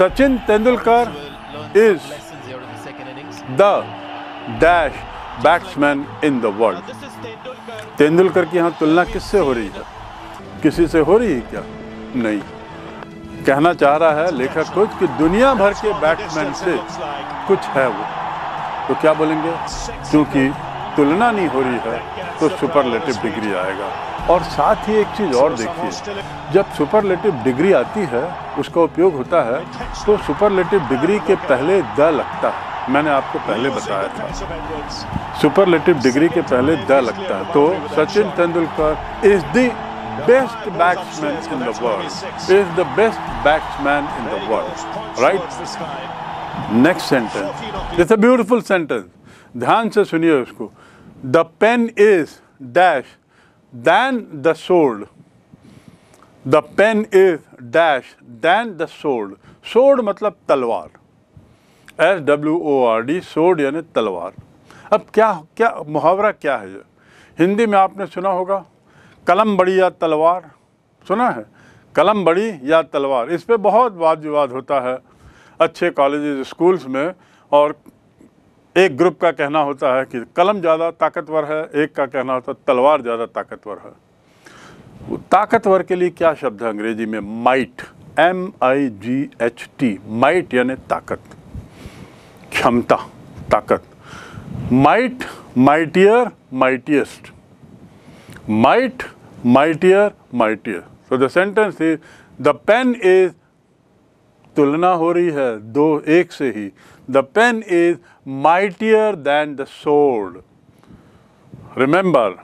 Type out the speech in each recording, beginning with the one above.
Sachin Tendulkar is the dash batsman in the world Tendulkar की यहाँ तुलना किससे हो रही है किसी से हो रही है क्या नहीं कहना चाह रहा है लेखक कुछ कि दुनिया भर के बैट्समैन से कुछ है वो तो क्या बोलेंगे क्योंकि तुलना नहीं हो रही है तो सुपरलेटिव डिग्री आएगा और साथ ही एक चीज़ और देखिए जब सुपरलेटिव डिग्री आती है उसका उपयोग होता है तो सुपरलेटिव डिग्री के पहले द लगता है मैंने आपको पहले बताया था सुपरलेटिव डिग्री के पहले द लगता है तो Sachin Tendulkar is the best batsman in the world is the best batsman in the world right next sentence it's a beautiful sentence ध्यान से सुनिए उसको the pen is dash than the sword. The pen is dash than the sword. Sword मतलब तलवार S W O R D sword यानी तलवार अब क्या क्या मुहावरा क्या है ये हिंदी में आपने सुना होगा कलम बड़ी या तलवार सुना है कलम बड़ी या तलवार इस पर बहुत वाद विवाद होता है अच्छे कॉलेज स्कूल्स में और एक ग्रुप का कहना होता है कि कलम ज़्यादा ताकतवर है एक का कहना होता है तलवार ज़्यादा ताकतवर है ताकतवर के लिए क्या शब्द है अंग्रेजी में might M I G H T might यानी ताकत क्षमता ताकत might mightier mightiest might mightier mightier so the sentence is the pen is तुलना हो रही है दो एक से ही the pen is mightier than the sword remember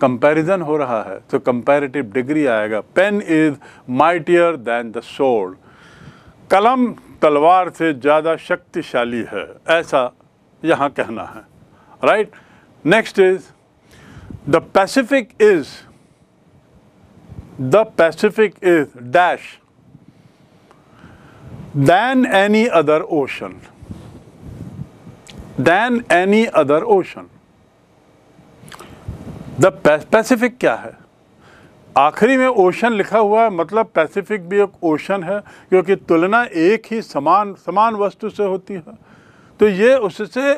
comparison हो रहा है तो कंपैरेटिव डिग्री आएगा pen is mightier than the sword कलम तलवार से ज़्यादा शक्तिशाली है ऐसा यहाँ कहना है right next is the Pacific is the Pacific is dash than any other ocean. Than any other ocean. the pacific क्या है आखिरी में ओशन लिखा हुआ है मतलब पैसिफिक भी एक ओशन है क्योंकि तुलना एक ही समान समान वस्तु से होती है तो ये उससे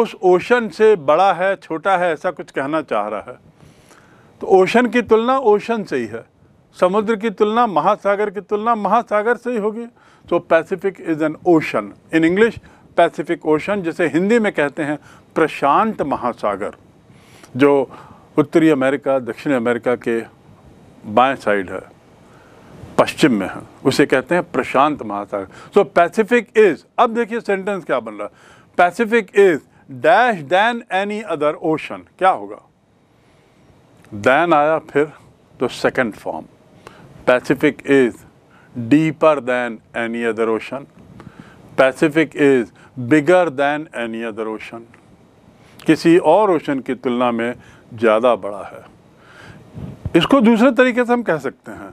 उस ओशन से बड़ा है छोटा है ऐसा कुछ कहना चाह रहा है तो ओशन की तुलना ओशन से ही है समुद्र की तुलना महासागर की तुलना महासागर से ही होगी तो Pacific is an ocean in English Pacific Ocean जिसे हिंदी में कहते हैं प्रशांत महासागर जो उत्तरी अमेरिका दक्षिण अमेरिका के बाएं साइड है पश्चिम में है उसे कहते हैं प्रशांत महासागर सो पैसिफिक इज़ अब देखिए सेंटेंस क्या बन रहा है Pacific is dash than any other ocean क्या होगा दैन आया फिर तो second form Pacific is deeper than any other ocean. Pacific is bigger than any other ocean. किसी और ओशन की तुलना में ज़्यादा बड़ा है इसको दूसरे तरीके से हम कह सकते हैं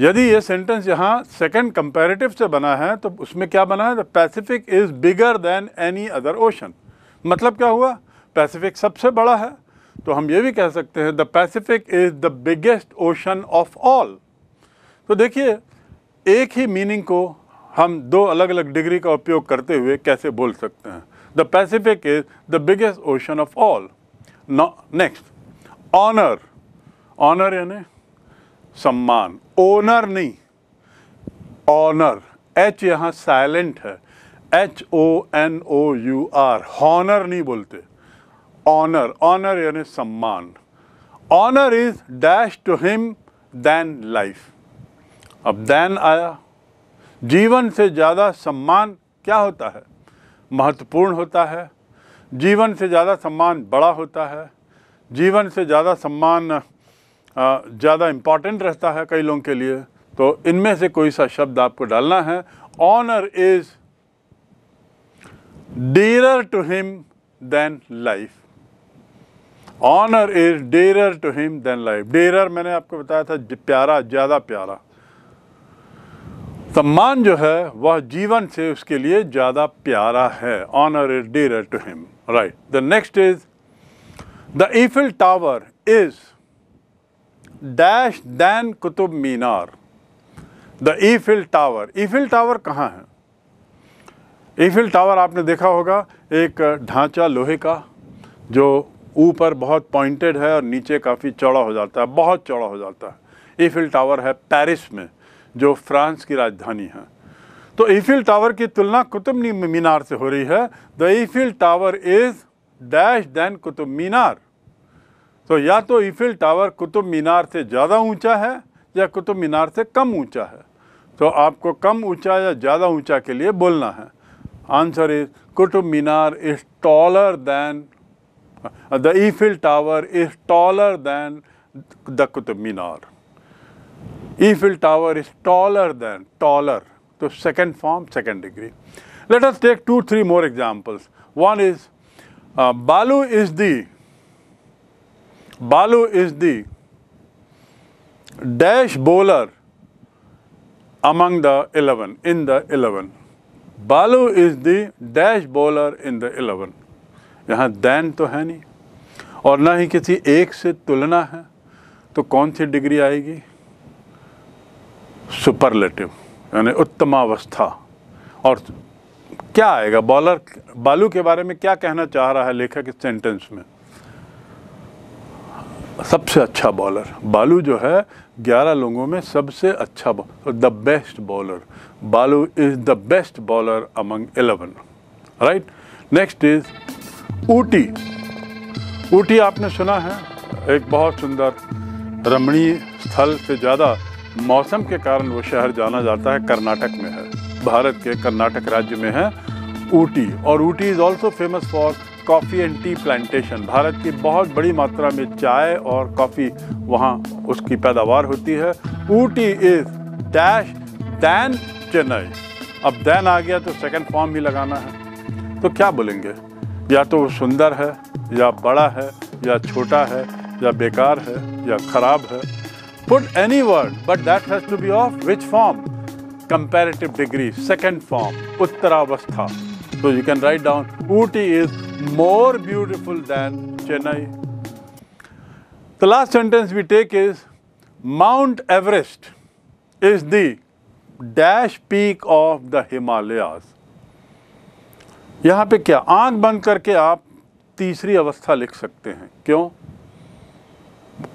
यदि ये सेंटेंस यहाँ सेकंड कंपैरेटिव से बना है तो उसमें क्या बना है Pacific is bigger than any other ocean मतलब क्या हुआ पैसिफिक सबसे बड़ा है तो हम ये भी कह सकते हैं the Pacific is the biggest ocean of all तो देखिए एक ही मीनिंग को हम दो अलग अलग डिग्री का उपयोग करते हुए कैसे बोल सकते हैं the Pacific is the biggest ocean of all next honour honour यानी सम्मान ओनर नहीं ऑनर एच यहाँ साइलेंट है H O N O U R honour नहीं बोलते ऑनर ऑनर यानी सम्मान honour is dash to him than life अब दैन आया जीवन से ज़्यादा सम्मान क्या होता है महत्वपूर्ण होता है जीवन से ज़्यादा सम्मान बड़ा होता है जीवन से ज़्यादा सम्मान ज़्यादा इम्पॉर्टेंट रहता है कई लोगों के लिए तो इनमें से कोई सा शब्द आपको डालना है honour is dearer to him than life honour is dearer to him than life dearer मैंने आपको बताया था प्यारा ज़्यादा प्यारा सम्मान जो है वह जीवन से उसके लिए ज़्यादा प्यारा है honour is dear to him right the next is the Eiffel Tower is dash than Qutub Minar the Eiffel Tower Eiffel Tower कहाँ है ईफिल टावर आपने देखा होगा एक ढांचा लोहे का जो ऊपर बहुत पॉइंटेड है और नीचे काफ़ी चौड़ा हो जाता है बहुत चौड़ा हो जाता है ईफिल टावर है पेरिस में जो फ्रांस की राजधानी है तो ईफिल टावर की तुलना कुतुब मीनार से हो रही है the Eiffel Tower is dash than Qutub Minar तो या तो ईफिल टावर कुतुब मीनार से ज़्यादा ऊंचा है या कुतुब मीनार से कम ऊंचा है तो आपको कम ऊंचा या ज़्यादा ऊंचा के लिए बोलना है answer is Qutub Minar is taller than the Eiffel Tower is taller than the Qutub Minar Eiffel Tower is taller than, taller. So second form, second degree. Let us take two, three more examples. One is, uh, Balu is the, Balu is the dash bowler among the eleven in the eleven. Balu is the dash bowler in the eleven. यहाँ then तो है नहीं और ना ही किसी एक से तुलना है तो कौन सी डिग्री आएगी सुपरलेटिव यानी उत्तम अवस्था और क्या आएगा बॉलर बालू के बारे में क्या कहना चाह रहा है लेखक इस सेंटेंस में सबसे अच्छा बॉलर बालू जो है 11 लोगों में सबसे अच्छा the best bowler Balu is the best bowler among 11 right next is Ooty Ooty आपने सुना है एक बहुत सुंदर रमणीय स्थल से ज़्यादा मौसम के कारण वो शहर जाना जाता है कर्नाटक में है भारत के कर्नाटक राज्य में है ऊटी और Ooty is also famous for coffee and tea plantation Bharat की बहुत बड़ी मात्रा में चाय और कॉफ़ी वहाँ उसकी पैदावार होती है Ooty is dash than Chennai अब दैन आ गया तो सेकंड फॉर्म भी लगाना है तो क्या बोलेंगे या तो वो सुंदर है या बड़ा है या छोटा है या बेकार है या ख़राब है Put any word, but that has to be of which form? Comparative degree, second form, Uttaravastha. So you can write down, Uti is more beautiful than Chennai. The last sentence we take is, Mount Everest is the dash peak of the Himalayas. यहाँ पे क्या आंख बंद करके आप तीसरी अवस्था लिख सकते हैं क्यों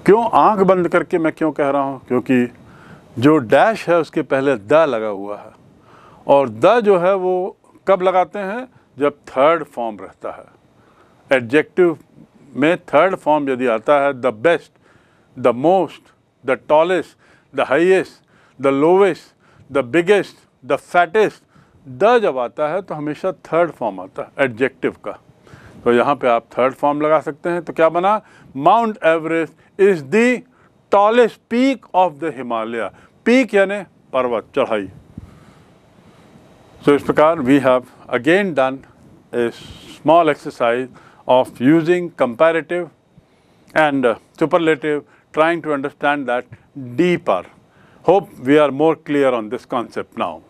क्यों आंख बंद करके मैं क्यों कह रहा हूँ क्योंकि जो डैश है उसके पहले द लगा हुआ है और द जो है वो कब लगाते हैं जब थर्ड फॉर्म रहता है एडजेक्टिव में थर्ड फॉर्म यदि आता है the best the most the tallest the highest the lowest the biggest the fattest the जब आता है तो हमेशा थर्ड फॉर्म आता है एडजेक्टिव का तो यहाँ पे आप थर्ड फॉर्म लगा सकते हैं तो क्या बना Mount Everest is the tallest peak of the Himalaya. Peak यानी पर्वत चढ़ाई. So इस we have again done a small exercise of using comparative and uh, superlative, trying to understand that deeper. Hope we are more clear on this concept now.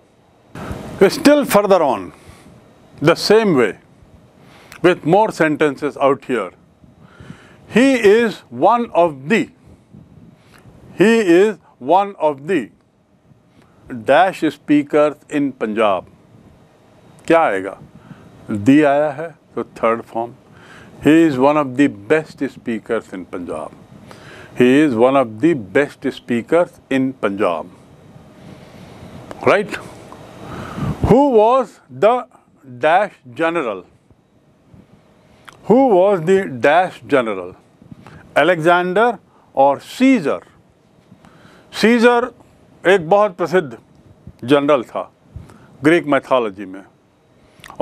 Still further on, the same way, with more sentences out here. He is one of the. He is one of the dash speakers in Punjab. क्या आएगा The आया है तो third form. He is one of the best speakers in Punjab. he is one of the best speakers in Punjab. Right? Who was the dash general? Who was the dash general? Alexander और Caesar Caesar एक बहुत प्रसिद्ध general था Greek mythology में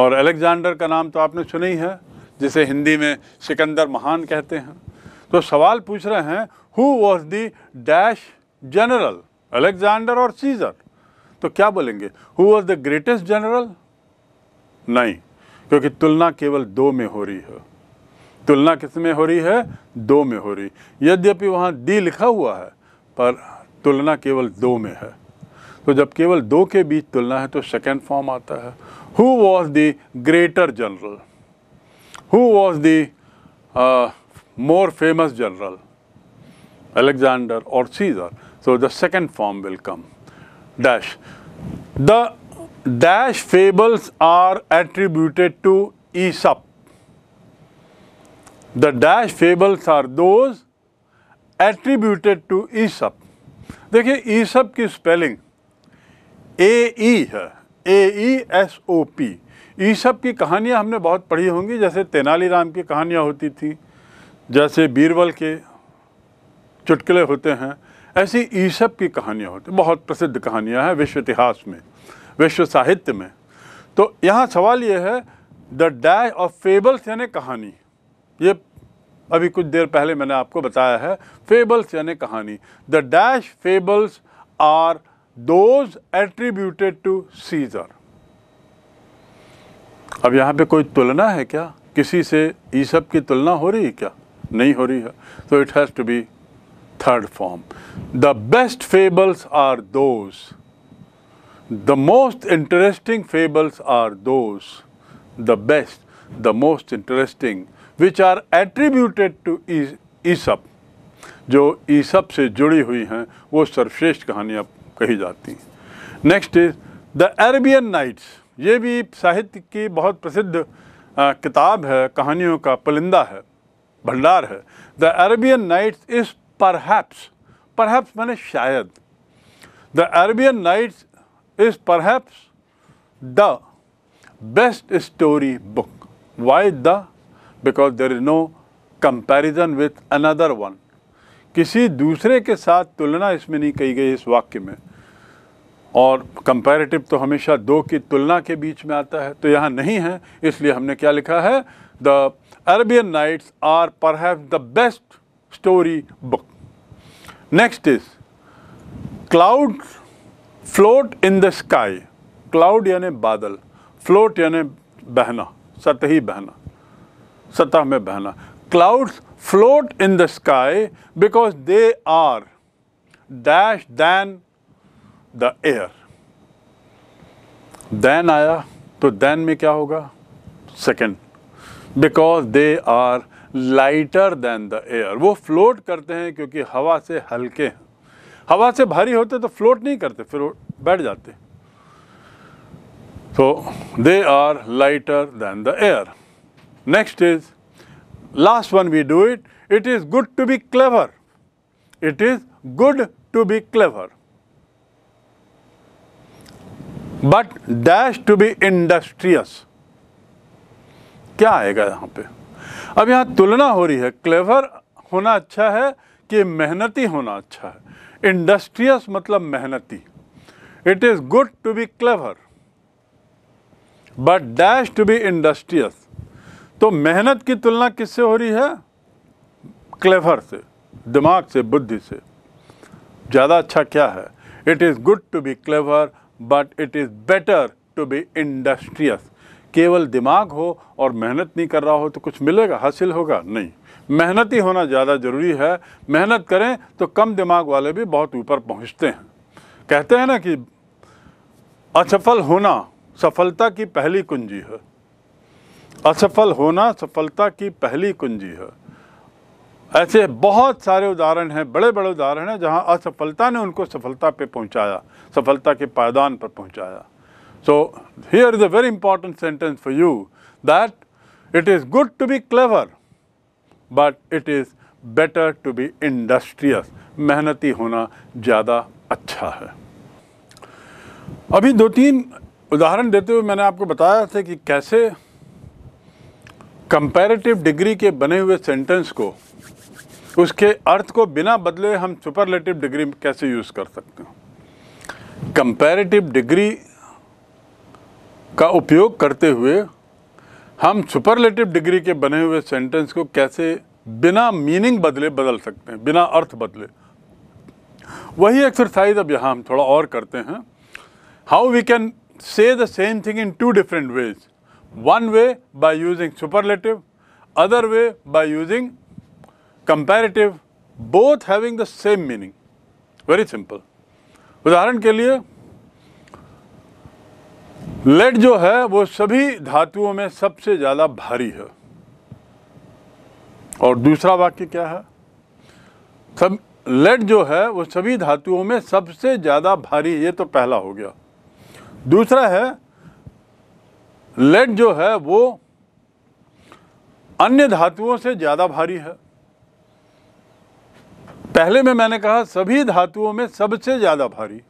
और Alexander का नाम तो आपने सुना ही है जिसे हिंदी में सिकंदर महान कहते हैं तो सवाल पूछ रहे हैं who was the dash general Alexander और सीजर तो क्या बोलेंगे who was the greatest general नहीं क्योंकि तुलना केवल दो में हो रही है तुलना किस में हो रही है दो में हो रही यद्यपि वहाँ दी लिखा हुआ है पर तुलना केवल दो में है तो जब केवल दो के बीच तुलना है तो सेकेंड फॉर्म आता है who was the greater general who was the more famous general Alexander और Caesar so the second form will come dash the dash fables are attributed to Aesop. The dash fables are those attributed to Aesop. देखिए Aesop की spelling A E है A E S O P Aesop की कहानियाँ हमने बहुत पढ़ी होंगी जैसे तेनालीराम की कहानियाँ होती थी जैसे बीरबल के चुटकुले होते हैं ऐसी ईसप की कहानियाँ होती बहुत प्रसिद्ध कहानियाँ हैं विश्व इतिहास में विश्व साहित्य में तो यहाँ सवाल ये है द डैश ऑफ फेबल्स यानी कहानी ये अभी कुछ देर पहले मैंने आपको बताया है फेबल्स यानी कहानी the dash fables are those attributed to Caesar अब यहाँ पे कोई तुलना है क्या किसी से ई सब की तुलना हो रही है क्या नहीं हो रही है तो it has to be third form the best fables are those the most interesting fables are those the best the most interesting which are attributed to Aesop जो ईसप से जुड़ी हुई हैं वो सर्वश्रेष्ठ कहानियाँ कही जाती हैं next is the Arabian Nights ये भी साहित्य की बहुत प्रसिद्ध किताब है कहानियों का पुलिंदा है भंडार है the Arabian Nights is perhaps perhaps मैंने शायद the Arabian Nights is perhaps the best story book why the because there is no comparison with another one. किसी दूसरे के साथ तुलना इसमें नहीं कही गई इस वाक्य में और कंपैरेटिव तो हमेशा दो की तुलना के बीच में आता है तो यहाँ नहीं है इसलिए हमने क्या लिखा है the Arabian Nights are perhaps the best story book next is cloud float in the sky cloud यानि बादल फ्लोट यानि बहना सतही बहना सतह में बहना clouds float in the sky because they are dash than the air than आया तो दैन में क्या होगा second because they are lighter than the air वो फ्लोट करते हैं क्योंकि हवा से हल्के हैं हवा से भारी होते तो फ्लोट नहीं करते फिर बैठ जाते तो they are lighter than the air Next is, last one we do it, it is good to be clever. It is good to be clever. But dash to be industrious. क्या आएगा यहाँ पे अब यहाँ तुलना हो रही है क्लेवर होना अच्छा है कि मेहनती होना अच्छा है इंडस्ट्रियस मतलब मेहनती it is good to be clever but dash to be industrious तो मेहनत की तुलना किससे हो रही है क्लेवर से दिमाग से बुद्धि से ज़्यादा अच्छा क्या है it is good to be clever but it is better to be industrious केवल दिमाग हो और मेहनत नहीं कर रहा हो तो कुछ मिलेगा हासिल होगा नहीं मेहनत ही होना ज़्यादा ज़रूरी है मेहनत करें तो कम दिमाग वाले भी बहुत ऊपर पहुँचते हैं कहते हैं ना कि असफल होना सफलता की पहली कुंजी है असफल होना सफलता की पहली कुंजी है ऐसे बहुत सारे उदाहरण हैं बड़े बड़े उदाहरण हैं जहां असफलता ने उनको सफलता पे पहुंचाया सफलता के पायदान पर पहुंचाया so here is a very important sentence for you that it is good to be clever but it is better to be industrious मेहनती होना ज़्यादा अच्छा है अभी दो तीन उदाहरण देते हुए मैंने आपको बताया था कि कैसे कंपैरेटिव डिग्री के बने हुए सेंटेंस को उसके अर्थ को बिना बदले हम सुपरलेटिव डिग्री कैसे यूज़ कर सकते हैं कंपैरेटिव डिग्री का उपयोग करते हुए हम सुपरलेटिव डिग्री के बने हुए सेंटेंस को कैसे बिना मीनिंग बदले बदल सकते हैं बिना अर्थ बदले वही एक्सरसाइज अब यहाँ हम थोड़ा और करते हैं how we can say the same thing in two different ways one way by using superlative, other way by using comparative, both having the same meaning. Very simple. udaharan ke liye lead जो है वो सभी धातुओं में सबसे ज़्यादा भारी है और दूसरा वाक्य क्या है सब लेड जो है वो सभी धातुओं में सबसे ज़्यादा भारी ये तो पहला हो गया दूसरा है लेड जो है वो अन्य धातुओं से ज़्यादा भारी है पहले में मैंने कहा सभी धातुओं में सबसे ज़्यादा भारी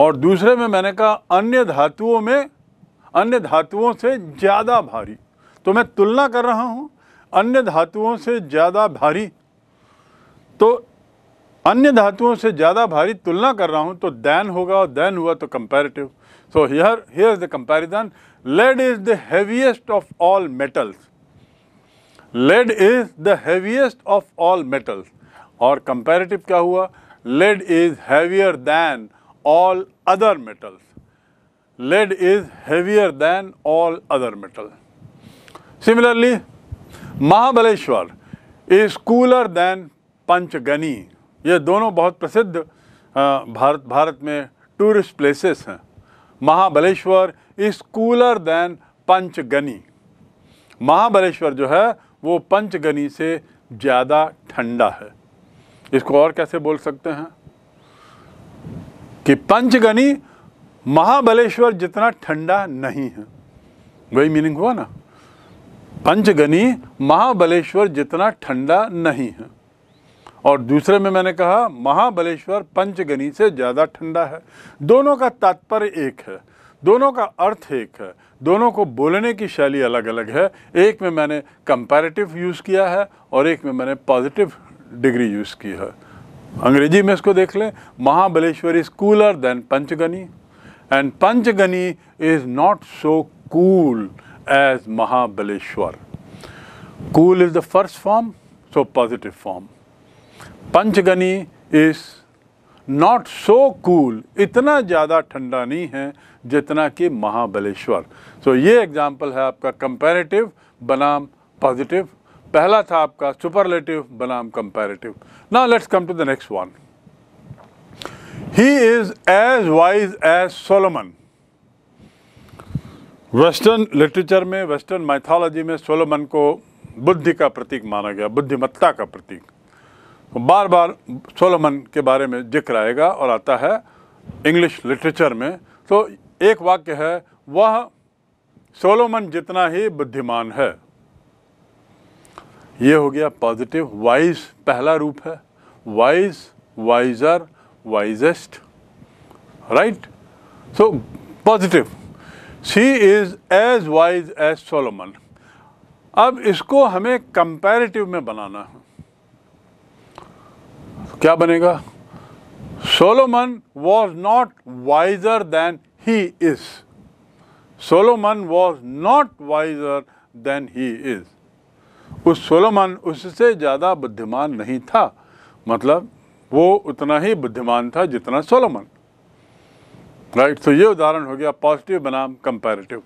और दूसरे में मैंने कहा अन्य धातुओं में अन्य धातुओं से ज़्यादा भारी तो मैं तुलना कर रहा हूँ अन्य धातुओं से ज़्यादा भारी तो अन्य धातुओं से ज़्यादा भारी तुलना कर रहा हूँ तो दैन होगा और दैन हुआ तो comparative So here, here is the comparison. Lead is the heaviest of all metals. Lead is the heaviest of all metals. or comparative kya hua Lead is heavier than all other metals. Lead is heavier than all other metals. Similarly, Mahabaleshwar is cooler than Panchgani. ye dono bahut prasiddh bharat bharat mein tourist places hain Mahabaleshwar is cooler than Panchgani Mahabaleshwar जो है वो पंचगनी से ज़्यादा ठंडा है इसको और कैसे बोल सकते हैं कि पंचगनी महाबलेश्वर जितना ठंडा नहीं है वही मीनिंग हुआ ना पंचगनी महाबलेश्वर जितना ठंडा नहीं है और दूसरे में मैंने कहा महाबलेश्वर पंचगनी से ज़्यादा ठंडा है दोनों का तात्पर्य एक है दोनों का अर्थ एक है दोनों को बोलने की शैली अलग अलग है एक में मैंने कंपैरेटिव यूज़ किया है और एक में मैंने पॉजिटिव डिग्री यूज़ की है अंग्रेजी में इसको देख लें Mahabaleshwar is cooler than Panchgani and Panchgani is not so cool as Mahabaleshwar cool is the first form so positive form Panchgani is not so cool इतना ज़्यादा ठंडा नहीं है जितना कि महाबलेश्वर सो so, ये एग्ज़ाम्पल है आपका कंपैरेटिव बनाम पॉजिटिव पहला था आपका सुपरलेटिव बनाम कंपैरेटिव ना let's come to the next one he is as wise as Solomon western literature में वेस्टर्न माइथोलॉजी में सोलोमन को बुद्धि का प्रतीक माना गया बुद्धिमत्ता का प्रतीक बार बार सोलोमन के बारे में जिक्र आएगा और आता है इंग्लिश लिटरेचर में तो एक वाक्य है वह सोलोमन जितना ही बुद्धिमान है ये हो गया पॉजिटिव वाइज पहला रूप है wise wiser wisest right so positive she is as wise as Solomon अब इसको हमें कंपैरेटिव में बनाना है क्या बनेगा Solomon was not wiser than he is Solomon was not wiser than he is उस सोलोमन उससे ज़्यादा बुद्धिमान नहीं था मतलब वो उतना ही बुद्धिमान था जितना सोलोमन राइट तो ये उदाहरण हो गया पॉजिटिव बनाम comparative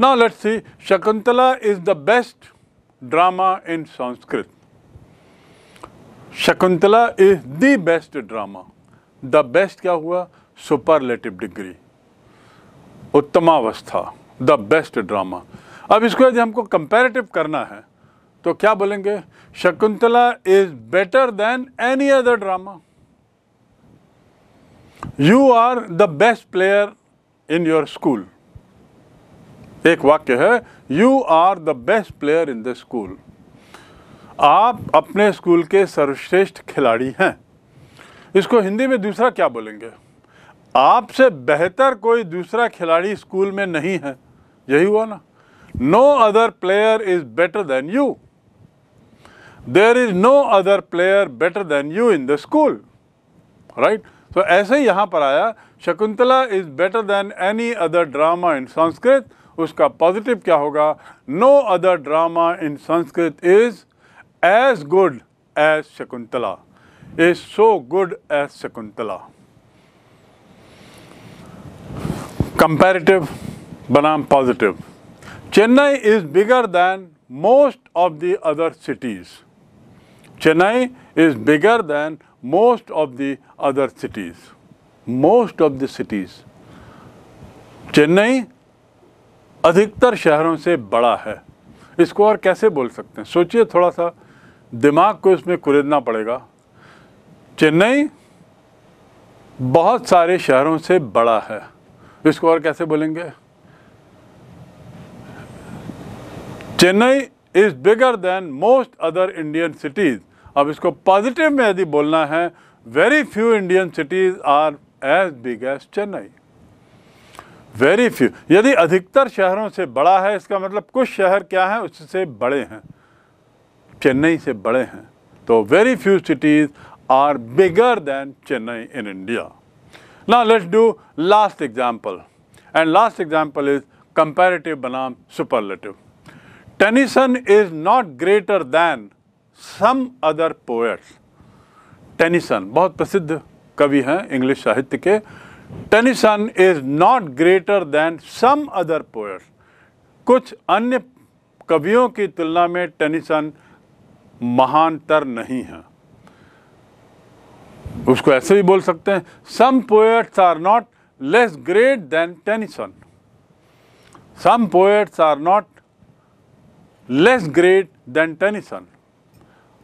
now let's see Shakuntala is the best drama in Sanskrit Shakuntala is the best drama the best क्या हुआ सुपरलेटिव डिग्री उत्तमावस्था द बेस्ट ड्रामा अब इसको यदि हमको कंपेरेटिव करना है तो क्या बोलेंगे Shakuntala is better than any other drama you are the best player in your school एक वाक्य है you are the best player in the school आप अपने स्कूल के सर्वश्रेष्ठ खिलाड़ी हैं इसको हिंदी में दूसरा क्या बोलेंगे आपसे बेहतर कोई दूसरा खिलाड़ी स्कूल में नहीं है यही हुआ ना no other player is better than you there is no other player better than you in the school right तो ऐसे ही यहाँ पर आया Shakuntala is better than any other drama in Sanskrit उसका पॉजिटिव क्या होगा no other drama in Sanskrit is as good as Shakuntala, is so good as Shakuntala. Comparative banam positive. Chennai is bigger than most of the other cities. Chennai is bigger than most of the other cities. Most of the cities. Chennai अधिकतर शहरों से बड़ा है इसको और कैसे बोल सकते हैं सोचिए थोड़ा सा दिमाग को इसमें कुरेदना पड़ेगा चेन्नई बहुत सारे शहरों से बड़ा है इसको और कैसे बोलेंगे Chennai is bigger than most other Indian cities अब इसको पॉजिटिव में यदि बोलना है very few Indian cities are as big as Chennai very few यदि अधिकतर शहरों से बड़ा है इसका मतलब कुछ शहर क्या है उससे बड़े हैं चेन्नई से बड़े हैं तो very few cities are bigger than Chennai in India ना let's do last example and last example is comparative बनाम superlative Tennyson is not greater than some other poets Tennyson बहुत प्रसिद्ध कवि हैं इंग्लिश साहित्य के Tennyson is not greater than some other poets कुछ अन्य कवियों की तुलना में टेनिसन महानतर नहीं है उसको ऐसे भी बोल सकते हैं some poets are not less great than Tennyson some poets are not less great than Tennyson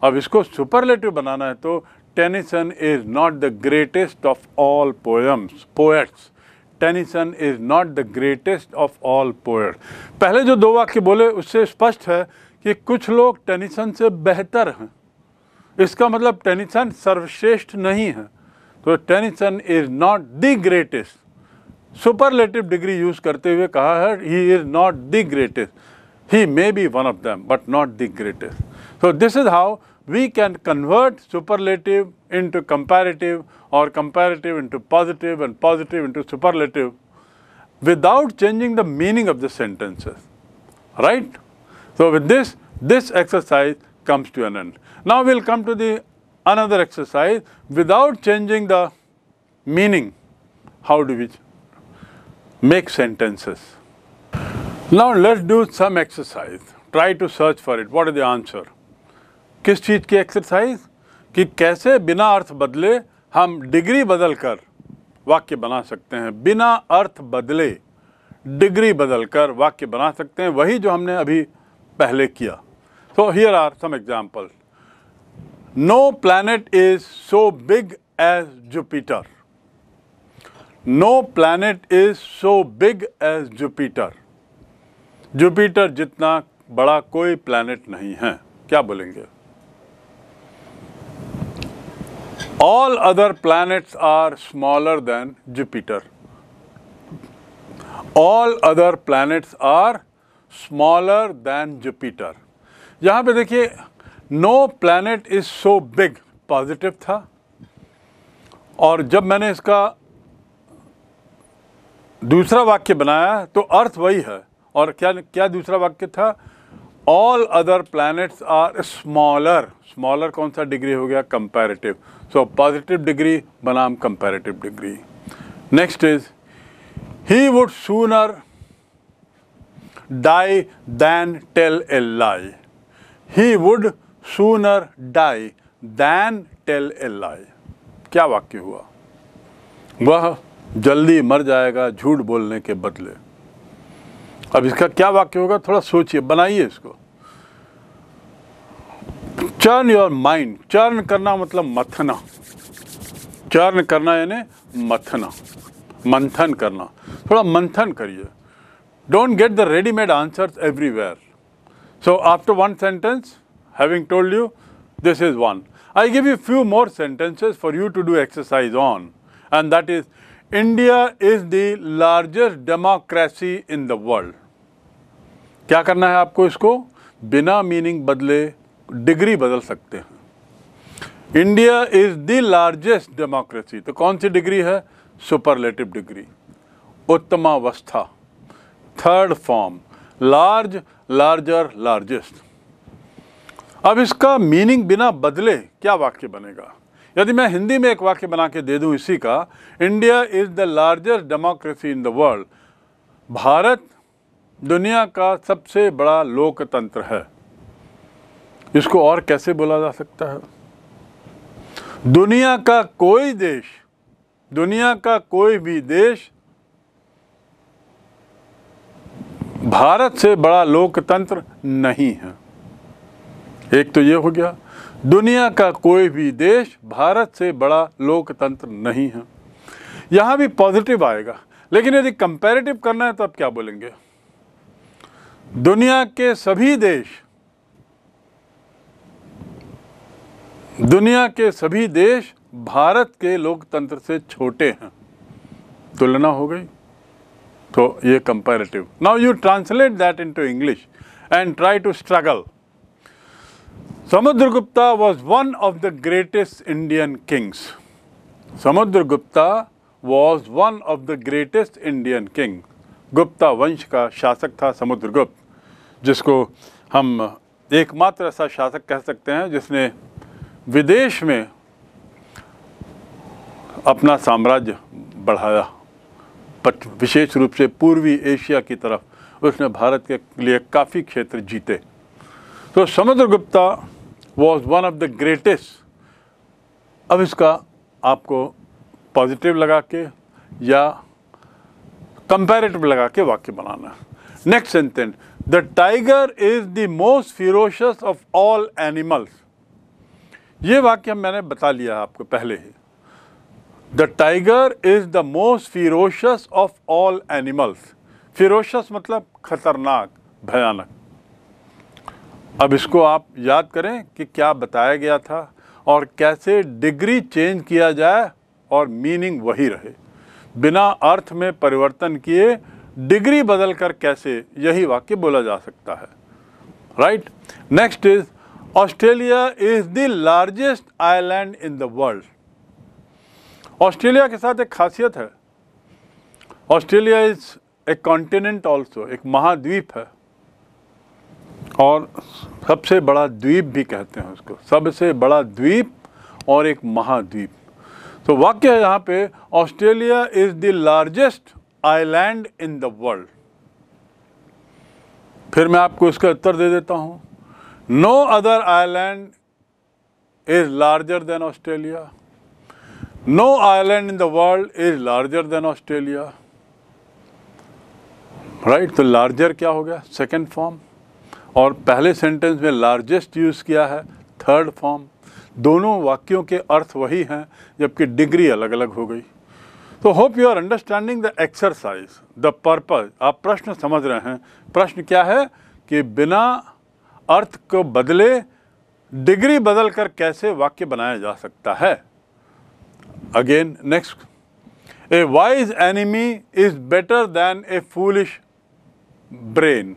अब इसको सुपरलेटिव बनाना है तो Tennyson is not the greatest of all poems poets Tennyson is not the greatest of all poet पहले जो दो वाक्य बोले उससे स्पष्ट है कि कुछ लोग टेनिसन से बेहतर हैं इसका मतलब टेनिसन सर्वश्रेष्ठ नहीं है तो Tennyson is not the greatest superlative degree use करते हुए कहा है he is not the greatest he may be one of them but not the greatest so this is how we can convert superlative into comparative और comparative into positive and positive into superlative without changing the meaning of the sentences right So with this, this exercise comes to an end. Now we'll come to the another exercise without changing the meaning. How do we make sentences? Now let's do some exercise. Try to search for it. What is the answer? किस चीज़ की exercise कि कैसे बिना अर्थ बदले हम degree बदल कर वाक्य बना सकते हैं बिना अर्थ बदले डिग्री बदल कर वाक्य बना सकते हैं वही जो हमने अभी पहले किया तो here are some example no planet is so big as Jupiter no planet is so big as Jupiter Jupiter जितना बड़ा कोई प्लैनेट नहीं है क्या बोलेंगे all other planets are smaller than Jupiter all other planets are smaller than Jupiter यहां पे देखिए no planet is so big positive था और जब मैंने इसका दूसरा वाक्य बनाया तो अर्थ वही है और क्या क्या दूसरा वाक्य था all other planets are smaller smaller कौन सा डिग्री हो गया कंपेरेटिव सो पॉजिटिव डिग्री बनाम comparative degree next is he would sooner die than tell a lie. He would sooner die than tell a lie. क्या वाक्य हुआ वह जल्दी मर जाएगा झूठ बोलने के बदले अब इसका क्या वाक्य होगा थोड़ा सोचिए बनाइए इसको चर्न योर माइंड चर्न करना मतलब मथना चर्न करना यानी मथना मंथन करना थोड़ा मंथन करिए Don't get the ready-made answers everywhere. So after one sentence, having told you, this is one. I give you few more sentences for you to do exercise on and that is India is the largest democracy in the world. क्या करना है आपको इसको बिना meaning बदले degree बदल सकते हैं India is the largest democracy तो कौन सी डिग्री है सुपरलेटिव डिग्री उत्तमावस्था third form large larger largest अब इसका मीनिंग बिना बदले क्या वाक्य बनेगा यदि मैं हिंदी में एक वाक्य बना के दे दूं इसी का India is the largest democracy in the world भारत दुनिया का सबसे बड़ा लोकतंत्र है इसको और कैसे बोला जा सकता है दुनिया का कोई देश दुनिया का कोई भी देश भारत से बड़ा लोकतंत्र नहीं है एक तो ये हो गया दुनिया का कोई भी देश भारत से बड़ा लोकतंत्र नहीं है यहाँ भी पॉजिटिव आएगा लेकिन यदि कंपैरेटिव करना है तो आप क्या बोलेंगे दुनिया के सभी देश दुनिया के सभी देश भारत के लोकतंत्र से छोटे हैं तुलना हो गई तो ये comparative now you translate that into English and try to struggle was one of the greatest Indian kings Samudragupta was one of the greatest Indian king Gupta वंश का शासक था समुद्रगुप्त जिसको हम एकमात्र ऐसा शासक कह सकते हैं जिसने विदेश में अपना साम्राज्य बढ़ाया पट विशेष रूप से पूर्वी एशिया की तरफ उसने भारत के लिए काफ़ी क्षेत्र जीते तो Samudragupta was one of the greatest अब इसका आपको पॉजिटिव लगा के या कंपेरेटिव लगा के वाक्य बनाना next sentence the tiger is the most ferocious of all animals ये वाक्य मैंने बता लिया आपको पहले ही the tiger is the most ferocious of all animals ferocious मतलब ख़तरनाक भयानक अब इसको आप याद करें कि क्या बताया गया था और कैसे डिग्री चेंज किया जाए और मीनिंग वही रहे बिना अर्थ में परिवर्तन किए डिग्री बदल कर कैसे यही वाक्य बोला जा सकता है right next is Australia is the largest island in the world Australia के साथ एक खासियत है Australia is a continent also एक महाद्वीप है और सबसे बड़ा द्वीप भी कहते हैं उसको सबसे बड़ा द्वीप और एक महाद्वीप तो वाक्य है यहाँ पे Australia is the largest island in the world फिर मैं आपको इसका उत्तर दे देता हूँ no other island is larger than Australia No island in the world is larger than Australia. Right तो लार्जर क्या हो गया सेकेंड फॉर्म और पहले सेंटेंस में लार्जेस्ट यूज़ किया है थर्ड फॉर्म दोनों वाक्यों के अर्थ वही हैं जबकि डिग्री अलग अलग हो गई तो hope you are understanding the exercise the purpose आप प्रश्न समझ रहे हैं प्रश्न क्या है कि बिना अर्थ को बदले डिग्री बदल कर कैसे वाक्य बनाया जा सकता है Again, next. A wise enemy is better than a foolish brain.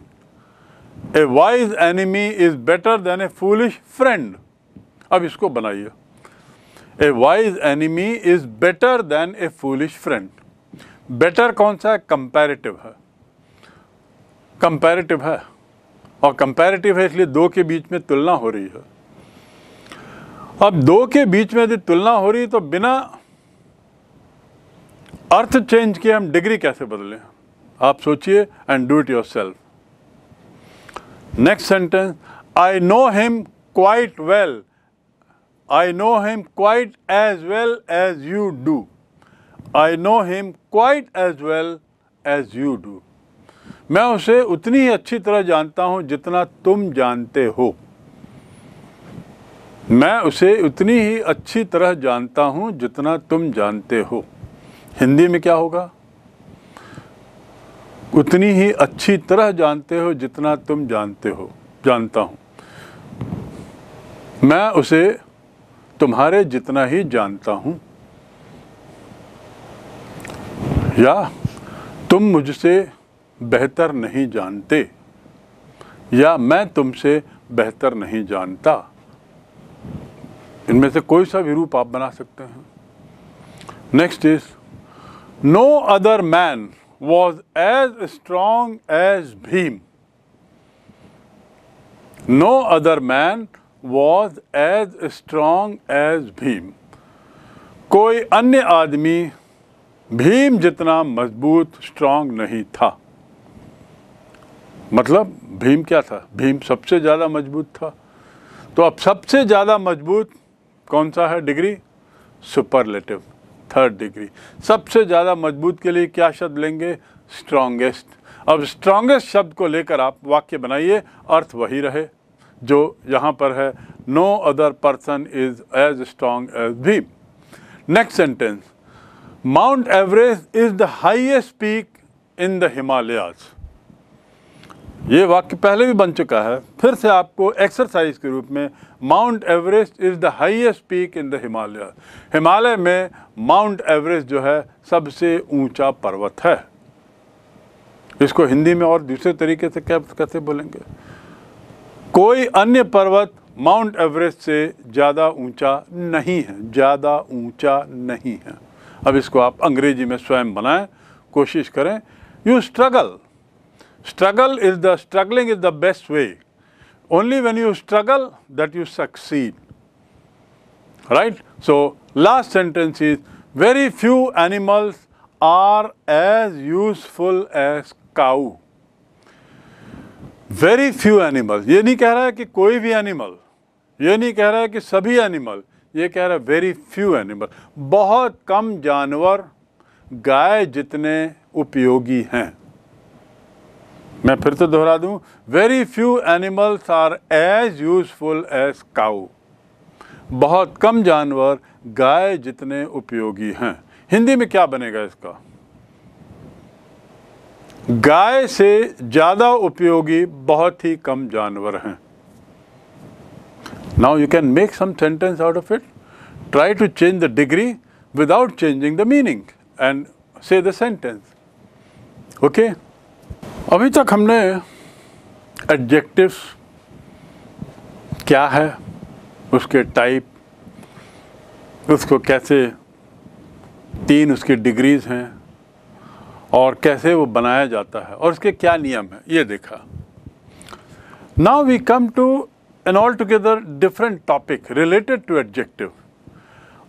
A wise enemy is better than a foolish friend. ab isko banaiye a wise enemy is better than a foolish friend better kaun sa comparative hai comparative hai aur comparative hai isliye do ke beech mein tulna ho rahi hai अब दो के बीच में यदि तुलना हो रही तो बिना अर्थ चेंज किए हम डिग्री कैसे बदलें आप सोचिए and do it yourself next sentence I know him quite well I know him quite as well as you do I know him quite as well as you do मैं उसे उतनी ही अच्छी तरह जानता हूँ जितना तुम जानते हो मैं उसे उतनी ही अच्छी तरह जानता हूँ जितना तुम जानते हो हिंदी में क्या होगा उतनी ही अच्छी तरह जानते हो जितना तुम जानते हो जानता हूँ मैं उसे तुम्हारे जितना ही जानता हूँ या तुम मुझसे बेहतर नहीं जानते या मैं तुमसे बेहतर नहीं जानता इनमें से कोई सा भी रूप आप बना सकते हैं next is no other man was as strong as Bhim no other man was as strong as Bhim कोई अन्य आदमी भीम जितना मजबूत स्ट्रांग नहीं था मतलब भीम क्या था भीम सबसे ज़्यादा मजबूत था तो अब सबसे ज़्यादा मजबूत कौन सा है डिग्री सुपरलेटिव थर्ड डिग्री सबसे ज़्यादा मजबूत के लिए क्या शब्द लेंगे स्ट्रॉन्गेस्ट अब स्ट्रॉन्गेस्ट शब्द को लेकर आप वाक्य बनाइए अर्थ वही रहे जो यहाँ पर है no other person is as strong as Bhim next sentence Mount Everest is the highest peak in the Himalayas ये वाक्य पहले भी बन चुका है फिर से आपको एक्सरसाइज के रूप में Mount Everest is the highest peak in the Himalaya Himalaya में माउंट एवरेस्ट जो है सबसे ऊंचा पर्वत है इसको हिंदी में और दूसरे तरीके से क्या कैसे बोलेंगे कोई अन्य पर्वत माउंट एवरेस्ट से ज़्यादा ऊंचा नहीं है ज़्यादा ऊंचा नहीं है अब इसको आप अंग्रेजी में स्वयं बनाएं कोशिश करें you struggle Struggle is the, struggling is the best way. Only when you struggle that you succeed. Right? So, last sentence is, very few animals are as useful as cow. Very few animal ये नहीं कह रहा है कि कोई भी animal ये नहीं कह रहा है कि सभी एनिमल ये कह रहा है वेरी फ्यू एनिमल बहुत कम जानवर गाय जितने उपयोगी हैं मैं फिर से दोहरा दूं very few animals are as useful as cow बहुत कम जानवर गाय जितने उपयोगी हैं हिंदी में क्या बनेगा इसका गाय से ज़्यादा उपयोगी बहुत ही कम जानवर हैं now you can make some sentence out of it try to change the degree without changing the meaning and say sentence okay अभी तक हमने एडजेक्टिव्स क्या है उसके टाइप उसको कैसे तीन उसकी डिग्रीज़ हैं और कैसे वो बनाया जाता है और उसके क्या नियम हैं ये देखा now we come to an altogether different topic related to adjective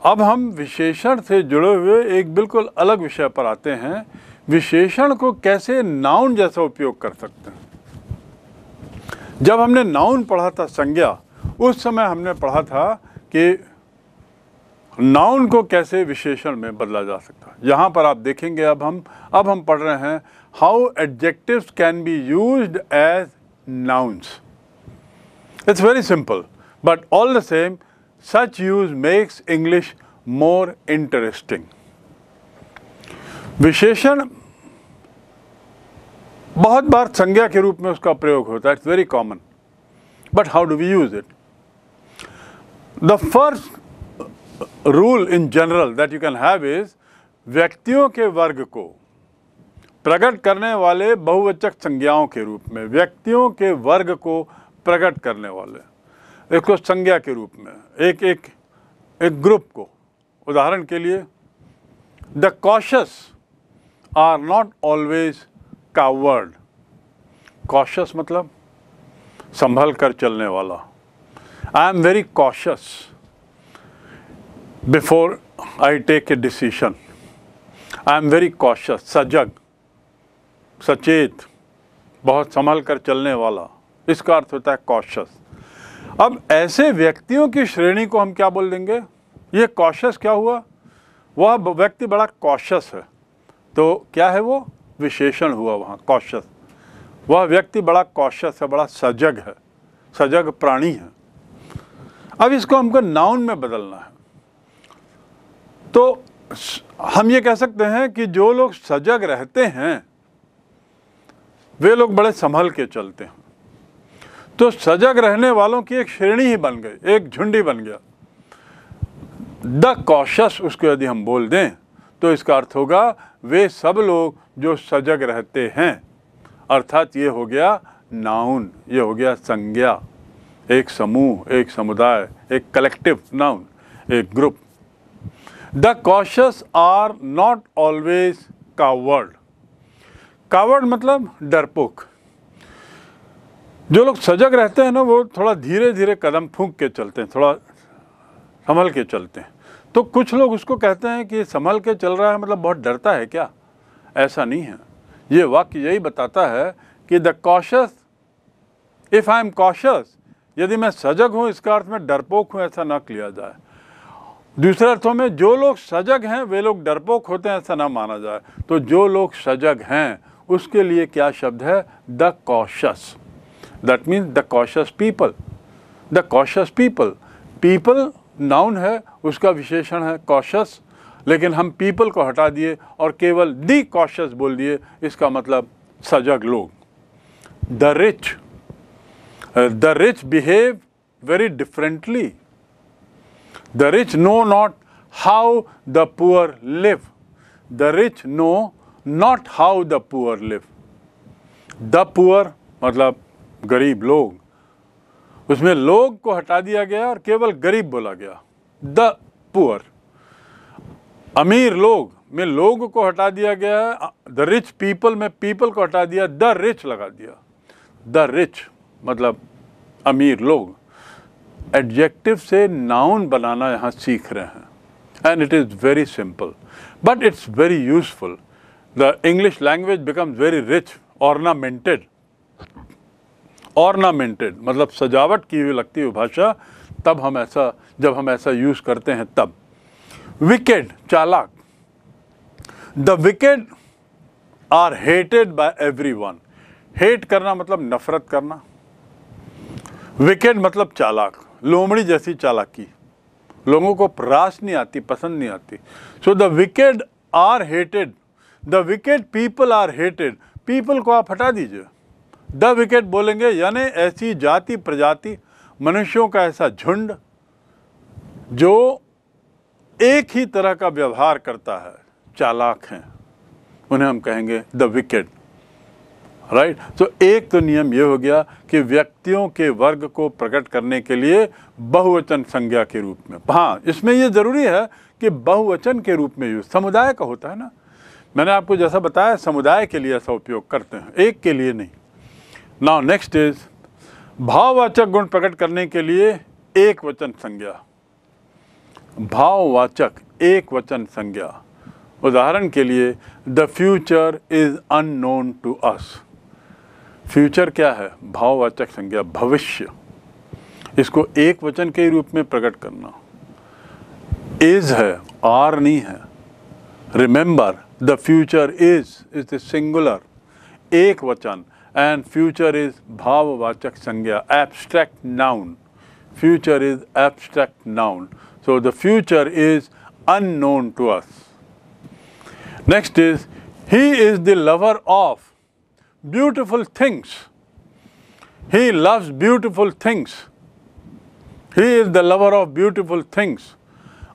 अब हम विशेषण से जुड़े हुए एक बिल्कुल अलग विषय पर आते हैं विशेषण को कैसे नाउन जैसा उपयोग कर सकते हैं जब हमने नाउन पढ़ा था संज्ञा उस समय हमने पढ़ा था कि नाउन को कैसे विशेषण में बदला जा सकता है यहाँ पर आप देखेंगे अब हम अब हम पढ़ रहे हैं how adjective can be use as nouns it's very simple but all the same such use makes English more interesting विशेषण बहुत बार संज्ञा के रूप में उसका प्रयोग होता है it's very common but how do we use it the first rule in general that you can have is व्यक्तियों के वर्ग को प्रकट करने वाले बहुवचक संज्ञाओं के रूप में व्यक्तियों के वर्ग को प्रकट करने वाले एक संज्ञा के रूप में एक एक एक ग्रुप को उदाहरण के लिए the cautious are not always coward cautious मतलब संभल कर चलने वाला I am very cautious before I take a decision I am very cautious सजग सचेत बहुत संभल कर चलने वाला इसका अर्थ होता है कॉशस अब ऐसे व्यक्तियों की श्रेणी को हम क्या बोल देंगे ये कॉशस क्या हुआ वह व्यक्ति बड़ा कॉशस है तो क्या है वो विशेषण हुआ वहाँ कौशस वह व्यक्ति बड़ा कौशस है बड़ा सजग है सजग प्राणी है अब इसको हमको नाउन में बदलना है तो हम ये कह सकते हैं कि जो लोग सजग रहते हैं वे लोग बड़े संभल के चलते हैं तो सजग रहने वालों की एक श्रेणी ही बन गई एक झुंडी बन गया द कॉशस उसको यदि हम बोल दें तो इसका अर्थ होगा वे सब लोग जो सजग रहते हैं अर्थात ये हो गया नाउन ये हो गया संज्ञा एक समूह एक समुदाय एक कलेक्टिव नाउन एक group the cautious are not always coward coward मतलब डरपोक जो लोग सजग रहते हैं ना वो थोड़ा धीरे धीरे कदम फूंक के चलते हैं थोड़ा संभल के चलते हैं तो कुछ लोग उसको कहते हैं कि संभल के चल रहा है मतलब बहुत डरता है क्या ऐसा नहीं है ये वाक्य यही बताता है कि the cautious if I am cautious यदि मैं सजग हूँ इसका अर्थ में डरपोक हूँ ऐसा ना लिया जाए दूसरे अर्थों में जो लोग सजग हैं वे लोग डरपोक होते हैं ऐसा ना माना जाए तो जो लोग सजग हैं उसके लिए क्या शब्द है the cautious that means the cautious people the cautious people people noun है उसका विशेषण है कॉशस लेकिन हम पीपल को हटा दिए और केवल दी कॉशस बोल दिए इसका मतलब सजग लोग the rich the rich behave very differently the rich know not how the poor live the rich know not how the poor live the poor मतलब गरीब लोग उसमें लोग को हटा दिया गया और केवल गरीब बोला गया द पुअर अमीर लोग में लोग को हटा दिया गया है द रिच पीपल में पीपल को हटा दिया द रिच लगा दिया द रिच मतलब अमीर लोग एडजेक्टिव से नाउन बनाना यहाँ सीख रहे हैं and it is very simple but it's very useful the English language becomes very rich ornamented ornamented मतलब सजावट की हुई लगती हुई भाषा तब हम ऐसा जब हम ऐसा यूज़ करते हैं तब विकेट चालाक the wicked are hated by everyone hate करना मतलब नफरत करना विकेट मतलब चालाक लोमड़ी जैसी चालाकी लोगों को रास नहीं आती पसंद नहीं आती so the wicked are hated the wicked people are hated people को आप हटा दीजिए द विकेट बोलेंगे यानी ऐसी जाति प्रजाति मनुष्यों का ऐसा झुंड जो एक ही तरह का व्यवहार करता है चालाक हैं उन्हें हम कहेंगे द विकेट राइट तो एक तो नियम यह हो गया कि व्यक्तियों के वर्ग को प्रकट करने के लिए बहुवचन संज्ञा के रूप में हाँ इसमें यह ज़रूरी है कि बहुवचन के रूप में यूज समुदाय का होता है ना मैंने आपको जैसा बताया समुदाय के लिए ऐसा उपयोग करते हैं एक के लिए नहीं नाउ नेक्स्ट इज भाववाचक गुण प्रकट करने के लिए एक वचन संज्ञा भाववाचक एक वचन संज्ञा उदाहरण के लिए the future is unknown to us future क्या है भाववाचक संज्ञा भविष्य इसको एक वचन के रूप में प्रकट करना इज है आर नहीं है remember the future is is the singular एक वचन एंड फ्यूचर इज भाववाचक संज्ञा abstract noun future is abstract noun So the future is unknown to us. Next is, he is the lover of beautiful things. He loves beautiful things. He is the lover of beautiful things.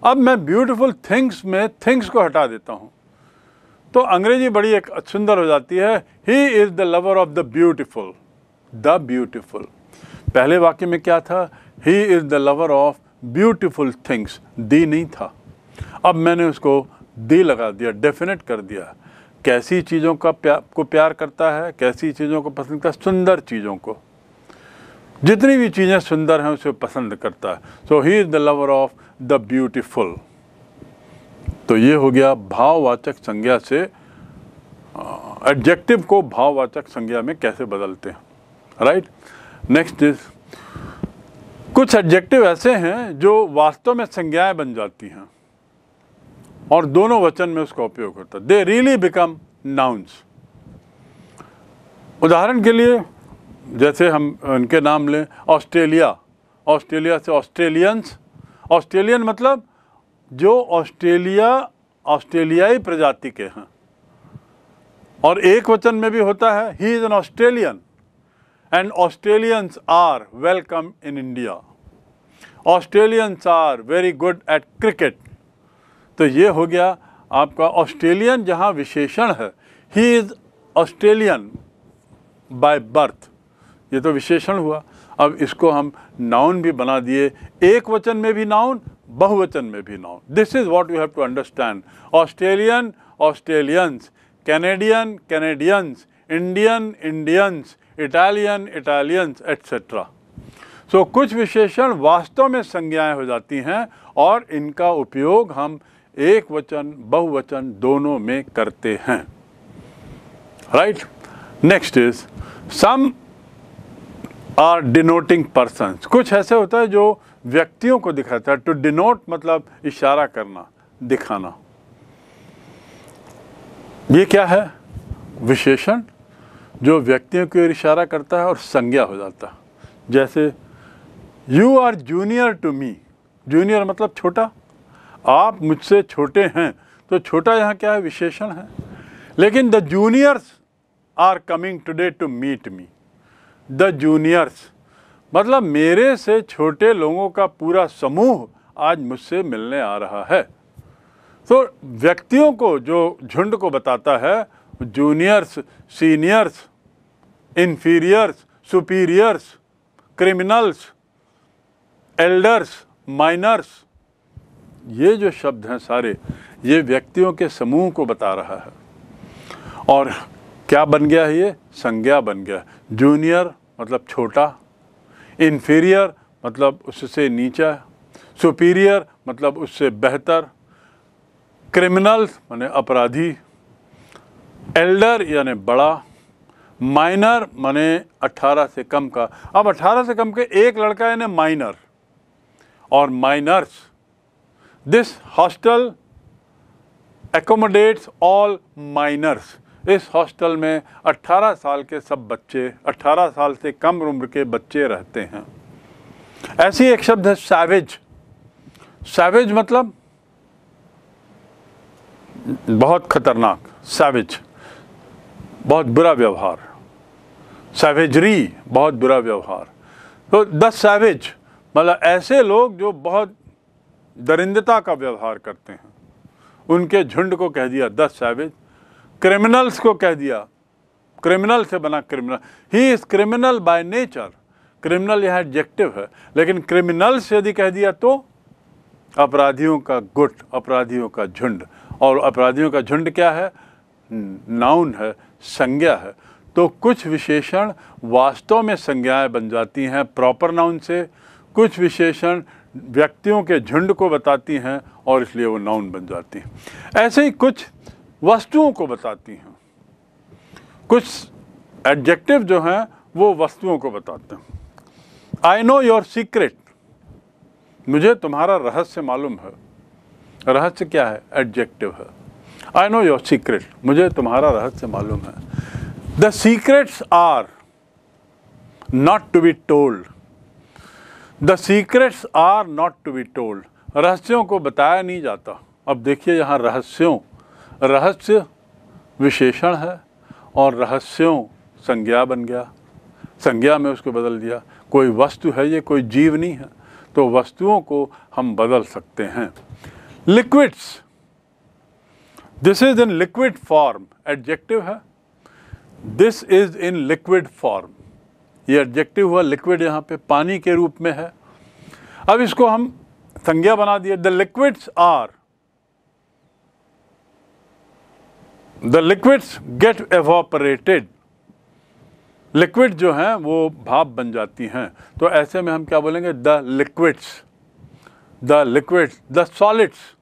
अब मैं beautiful things में things को हटा देता हूँ तो अंग्रेजी बड़ी एक सुंदर हो जाती है he is the lover of the beautiful the beautiful पहले वाक्य में क्या था he is the lover of beautiful things the नहीं था अब मैंने उसको दी लगा दिया डेफिनेट कर दिया कैसी चीज़ों का प्यार को प्यार करता है कैसी चीज़ों को पसंद करता है सुंदर चीज़ों को जितनी भी चीज़ें सुंदर हैं उसे पसंद करता है so he is the lover of the beautiful तो ये हो गया भाववाचक संज्ञा से एडजेक्टिव को भाववाचक संज्ञा में कैसे बदलते हैं राइट नेक्स्ट इज़ कुछ एडजेक्टिव ऐसे हैं जो वास्तव में संज्ञाएं बन जाती हैं और दोनों वचन में उसका उपयोग होता है दे रियली बिकम नाउन्स उदाहरण के लिए जैसे हम इनके नाम लें ऑस्ट्रेलिया ऑस्ट्रेलिया से ऑस्ट्रेलियंस ऑस्ट्रेलियन मतलब जो ऑस्ट्रेलिया ऑस्ट्रेलियाई प्रजाति के हैं और एक वचन में भी होता है he is an Australian and Australians are welcome in India. Australians are very good at cricket. तो ये हो गया आपका ऑस्ट्रेलियन जहाँ विशेषण है he is Australian by birth ये तो विशेषण हुआ अब इसको हम नाउन भी बना दिए एक वचन में भी नाउन बहुवचन में भी noun this is what you have to understand Australian Australians Canadian Canadians Indian Indians Italian Italians etcetera so so, कुछ विशेषण वास्तव में संज्ञाएं हो जाती हैं और इनका उपयोग हम एक वचन बहुवचन दोनों में करते हैं right next is some are denoting person कुछ ऐसे होता है जो व्यक्तियों को दिखाता है टू डिनोट मतलब इशारा करना दिखाना ये क्या है विशेषण जो व्यक्तियों की ओर इशारा करता है और संज्ञा हो जाता है जैसे you are junior to me junior मतलब छोटा आप मुझसे छोटे हैं तो छोटा यहाँ क्या है विशेषण है लेकिन the juniors are coming today to meet me the juniors मतलब मेरे से छोटे लोगों का पूरा समूह आज मुझसे मिलने आ रहा है तो व्यक्तियों को जो झुंड को बताता है juniors seniors inferiors, superiors, criminals, elders, minors ये जो शब्द हैं सारे ये व्यक्तियों के समूह को बता रहा है और क्या बन गया है ये संज्ञा बन गया जूनियर मतलब छोटा इन्फीरियर मतलब उससे नीचा सुपीरियर मतलब उससे बेहतर क्रिमिनल्स माने अपराधी एल्डर यानी बड़ा माइनर माने 18 से कम का अब 18 से कम के एक लड़का यानी माइनर और minors this hostel accommodates all minors इस हॉस्टल में 18 साल के सब बच्चे 18 साल से कम उम्र के बच्चे रहते हैं ऐसी एक शब्द है सैवेज सैवेज मतलब बहुत खतरनाक सैवेज बहुत बुरा व्यवहार सैवेजरी बहुत बुरा व्यवहार तो दस सैवेज मतलब ऐसे लोग जो बहुत दरिंदता का व्यवहार करते हैं उनके झुंड को कह दिया दस सैवेज क्रिमिनल्स को कह दिया क्रिमिनल से बना criminal he is criminal by nature criminal यह एडजेक्टिव है लेकिन क्रिमिनल्स यदि कह दिया तो अपराधियों का गुट अपराधियों का झुंड और अपराधियों का झुंड क्या है नाउन hmm, है संज्ञा है तो कुछ विशेषण वास्तव में संज्ञाएं बन जाती हैं प्रॉपर नाउन से कुछ विशेषण व्यक्तियों के झुंड को बताती हैं और इसलिए वो नाउन बन जाती हैं ऐसे ही कुछ वस्तुओं को बताती हैं कुछ एडजेक्टिव जो हैं वो वस्तुओं को बताते हैं आई नो योर सीक्रेट मुझे तुम्हारा रहस्य मालूम है रहस्य क्या है एडजेक्टिव है आई नो योर सीक्रेट मुझे तुम्हारा रहस्य मालूम है the secrets are not to be told the secrets are not to be told रहस्यों को बताया नहीं जाता अब देखिए यहाँ रहस्यों रहस्य विशेषण है और रहस्यों संज्ञा बन गया संज्ञा में उसको बदल दिया कोई वस्तु है ये कोई जीव नहीं है तो वस्तुओं को हम बदल सकते हैं liquids this is in liquid form adjective है this is in liquid form ये एडजेक्टिव हुआ लिक्विड यहाँ पे पानी के रूप में है अब इसको हम संज्ञा बना दिए the liquids are the liquids get evaporated liquid जो हैं वो भाप बन जाती हैं तो ऐसे में हम क्या बोलेंगे the liquids the liquids the solids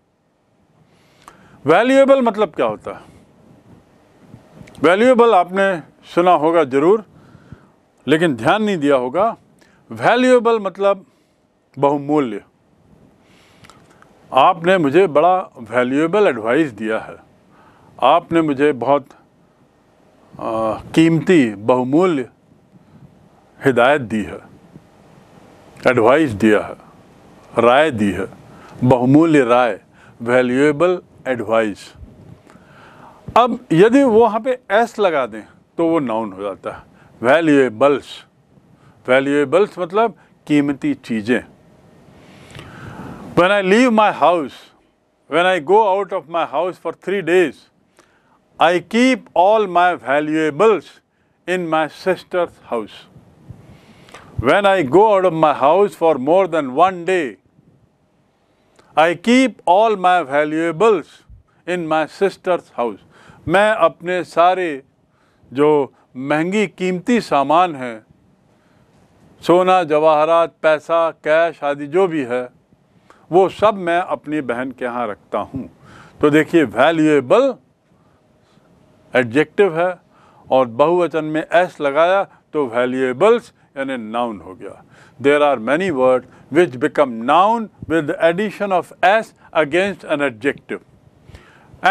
valuable मतलब क्या होता है वैल्यूएबल आपने सुना होगा ज़रूर लेकिन ध्यान नहीं दिया होगा वैल्यूएबल मतलब बहुमूल्य आपने मुझे बड़ा वैल्यूएबल एडवाइस दिया है आपने मुझे बहुत आ, कीमती बहुमूल्य हिदायत दी है एडवाइस दिया है राय दी है बहुमूल्य राय वैल्यूएबल एडवाइस अब यदि वो वहाँ पे एस लगा दें तो वो नाउन हो जाता है वैल्यूएबल्स वैल्यूएबल्स मतलब कीमती चीज़ें when I leave my house when I go out of my house for three days I keep all my valuables in my sister's house when I go out of my house for more than one day I keep all my valuables in my sister's house मैं अपने सारे जो महंगी कीमती सामान हैं सोना जवाहरात पैसा कैश आदि जो भी है वो सब मैं अपनी बहन के यहाँ रखता हूँ तो देखिए वैल्यूएबल एडजेक्टिव है और बहुवचन में एस लगाया तो वैल्यूएबल्स यानी नाउन हो गया there are many word which become noun with the addition of s against an adjective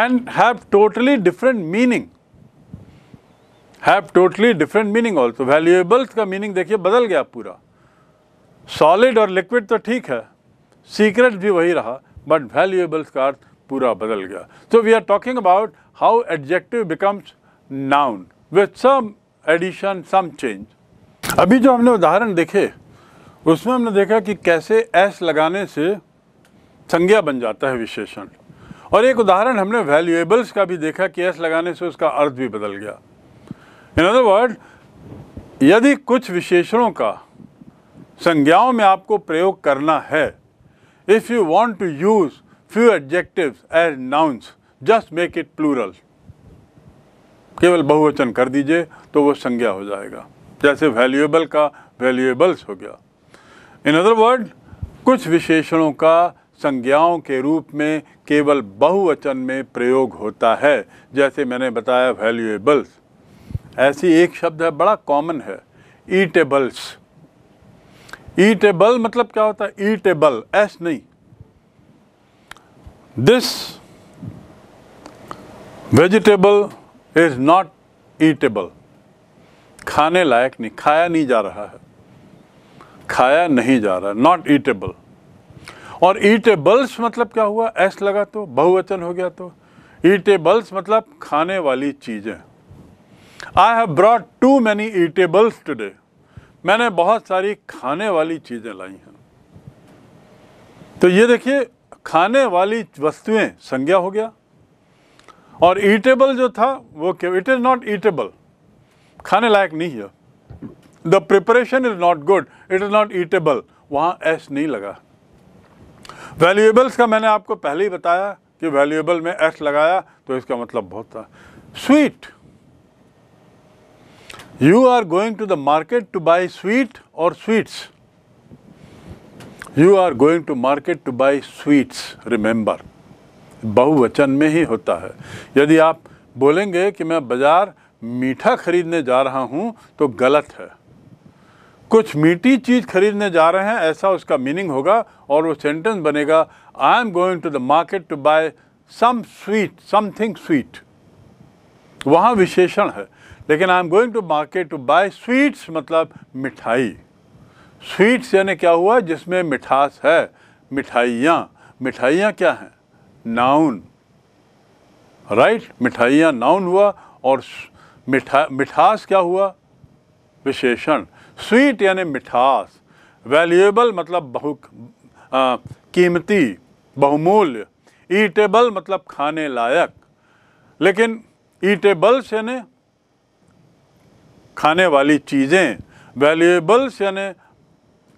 and have totally different meaning. Have totally different meaning also. Valuables meaning देखिए बदल गया Solid or liquid तो ठीक है. Secret भी वही रहा. But valuables का अर्थ So we are talking about how adjective becomes noun with some addition, some change. अभी जो हमने उदाहरण देखे उसमें हमने देखा कि कैसे एस लगाने से संज्ञा बन जाता है विशेषण और एक उदाहरण हमने वैल्यूएबल्स का भी देखा कि एस लगाने से उसका अर्थ भी बदल गया इन अदर वर्ड यदि कुछ विशेषणों का संज्ञाओं में आपको प्रयोग करना है if you want to use few adjective as nouns just make it plural केवल बहुवचन कर दीजिए तो वो संज्ञा हो जाएगा जैसे वैल्यूएबल का वैल्यूएबल्स हो गया इन अदर वर्ड कुछ विशेषणों का संज्ञाओं के रूप में केवल बहुवचन में प्रयोग होता है जैसे मैंने बताया वैल्यूएबल्स ऐसी एक शब्द है बड़ा कॉमन है ईटेबल्स ईटेबल मतलब क्या होता है ईटेबल एस नहीं this vegetable is not eatable खाने लायक नहीं खाया नहीं जा रहा है खाया नहीं जा रहा नॉट ईटेबल और ईटेबल्स मतलब क्या हुआ एस लगा तो बहुवचन हो गया तो ईटेबल्स मतलब खाने वाली चीज़ें I have brought too many eatables today मैंने बहुत सारी खाने वाली चीज़ें लाई हैं तो ये देखिए खाने वाली वस्तुएं संज्ञा हो गया और ईटेबल जो था वो क्यों इट इज़ नॉट ईटेबल खाने लायक नहीं है the preparation is not good it is not eatable वहाँ एस नहीं लगा वैल्यूएबल्स का मैंने आपको पहले ही बताया कि वैल्यूएबल में एस लगाया तो इसका मतलब बहुत था sweet you are going to the market to buy sweet और sweets you are going to market to buy sweets remember बहुवचन में ही होता है यदि आप बोलेंगे कि मैं बाज़ार मीठा खरीदने जा रहा हूँ तो गलत है कुछ मीठी चीज़ खरीदने जा रहे हैं ऐसा उसका मीनिंग होगा और वो सेंटेंस बनेगा I am going to the market to buy some sweet something sweet वहाँ विशेषण है लेकिन I am going to market to buy sweets मतलब मिठाई स्वीट्स यानी क्या हुआ जिसमें मिठास है मिठाइयाँ मिठाइयाँ क्या हैं नाउन राइट मिठाइयाँ नाउन हुआ और मिठा मिठास क्या हुआ विशेषण स्वीट यानी मिठास वैल्यूएबल मतलब बहु आ, कीमती बहुमूल्य ईटेबल मतलब खाने लायक लेकिन ईटेबल्स यानी खाने वाली चीज़ें वैल्यूएबल्स यानी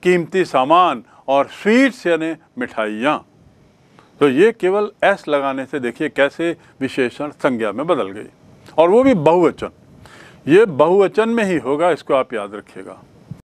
कीमती सामान और स्वीट्स यानी मिठाइयाँ तो ये केवल एस लगाने से देखिए कैसे विशेषण संज्ञा में बदल गई और वो भी बहुवचन ये बहुवचन में ही होगा इसको आप याद रखिएगा